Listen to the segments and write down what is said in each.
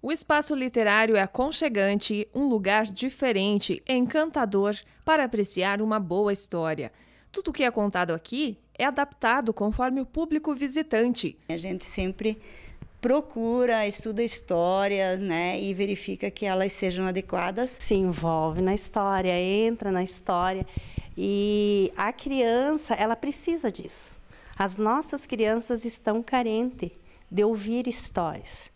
O espaço literário é aconchegante, um lugar diferente, encantador para apreciar uma boa história. Tudo o que é contado aqui é adaptado conforme o público visitante. A gente sempre procura, estuda histórias, né, e verifica que elas sejam adequadas. Se envolve na história, entra na história e a criança, ela precisa disso. As nossas crianças estão carentes de ouvir histórias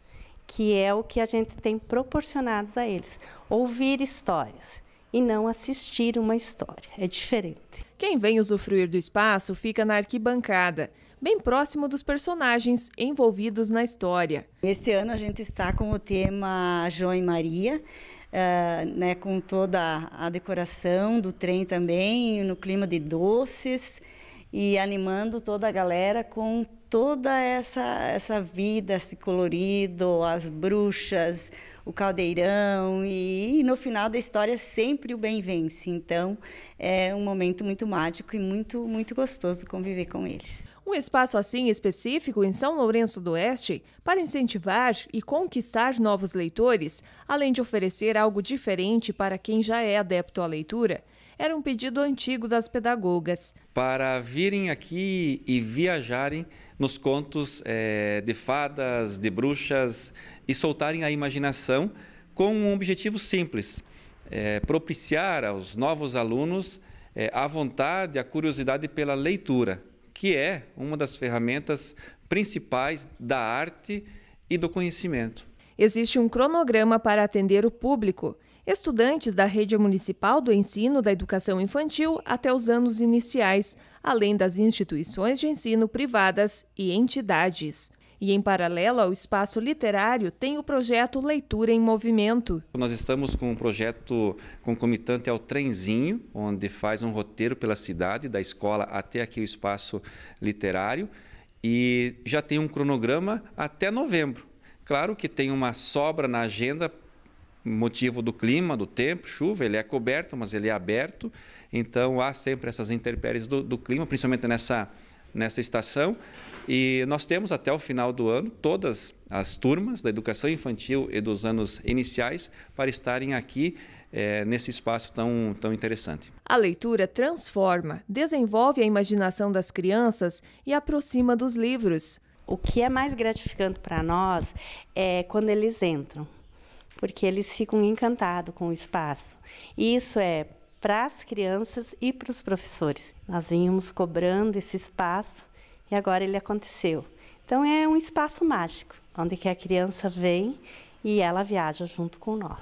que é o que a gente tem proporcionados a eles. Ouvir histórias e não assistir uma história. É diferente. Quem vem usufruir do espaço fica na arquibancada, bem próximo dos personagens envolvidos na história. Este ano a gente está com o tema João e Maria. Uh, né, com toda a decoração do trem também, no clima de doces e animando toda a galera com toda essa, essa vida, esse colorido, as bruxas, o caldeirão e, e no final da história sempre o bem vence. Então é um momento muito mágico e muito, muito gostoso conviver com eles. Um espaço assim específico em São Lourenço do Oeste para incentivar e conquistar novos leitores, além de oferecer algo diferente para quem já é adepto à leitura, era um pedido antigo das pedagogas. Para virem aqui e viajarem nos contos é, de fadas, de bruxas e soltarem a imaginação com um objetivo simples: é, propiciar aos novos alunos é, a vontade, a curiosidade pela leitura, que é uma das ferramentas principais da arte e do conhecimento. Existe um cronograma para atender o público estudantes da rede municipal do ensino da educação infantil até os anos iniciais, além das instituições de ensino privadas e entidades. E em paralelo ao espaço literário, tem o projeto Leitura em Movimento. Nós estamos com um projeto concomitante ao Trenzinho, onde faz um roteiro pela cidade, da escola até aqui o espaço literário, e já tem um cronograma até novembro. Claro que tem uma sobra na agenda motivo do clima, do tempo, chuva, ele é coberto, mas ele é aberto, então há sempre essas intempéries do, do clima, principalmente nessa, nessa estação. E nós temos até o final do ano todas as turmas da educação infantil e dos anos iniciais para estarem aqui é, nesse espaço tão, tão interessante. A leitura transforma, desenvolve a imaginação das crianças e aproxima dos livros. O que é mais gratificante para nós é quando eles entram porque eles ficam encantados com o espaço. E isso é para as crianças e para os professores. Nós vínhamos cobrando esse espaço e agora ele aconteceu. Então é um espaço mágico, onde que a criança vem e ela viaja junto com nós.